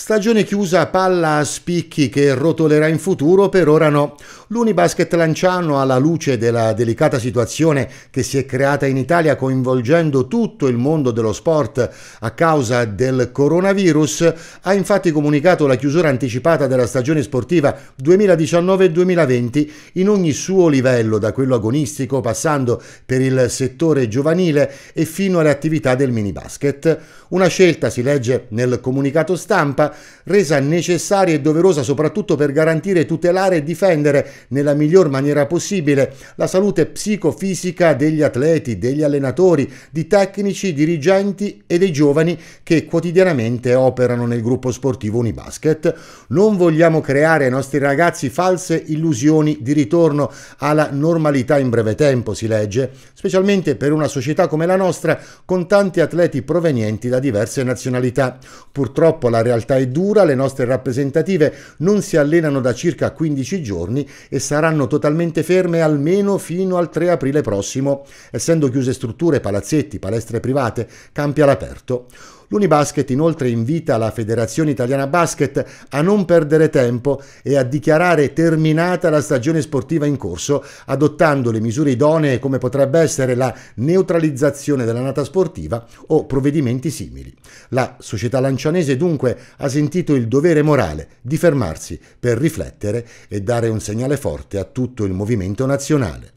Stagione chiusa, palla a spicchi che rotolerà in futuro, per ora no. L'Unibasket Lanciano, alla luce della delicata situazione che si è creata in Italia coinvolgendo tutto il mondo dello sport a causa del coronavirus, ha infatti comunicato la chiusura anticipata della stagione sportiva 2019-2020 in ogni suo livello, da quello agonistico passando per il settore giovanile e fino alle attività del minibasket. Una scelta, si legge nel comunicato stampa, resa necessaria e doverosa soprattutto per garantire, tutelare e difendere nella miglior maniera possibile la salute psicofisica degli atleti, degli allenatori, di tecnici, dirigenti e dei giovani che quotidianamente operano nel gruppo sportivo Unibasket. Non vogliamo creare ai nostri ragazzi false illusioni di ritorno alla normalità in breve tempo, si legge, specialmente per una società come la nostra con tanti atleti provenienti da diverse nazionalità. Purtroppo la realtà aperta e dura, le nostre rappresentative non si allenano da circa 15 giorni e saranno totalmente ferme almeno fino al 3 aprile prossimo, essendo chiuse strutture, palazzetti, palestre private, campi all'aperto. L'Unibasket inoltre invita la Federazione Italiana Basket a non perdere tempo e a dichiarare terminata la stagione sportiva in corso, adottando le misure idonee come potrebbe essere la neutralizzazione della nata sportiva o provvedimenti simili. La società lancianese dunque ha sentito il dovere morale di fermarsi per riflettere e dare un segnale forte a tutto il movimento nazionale.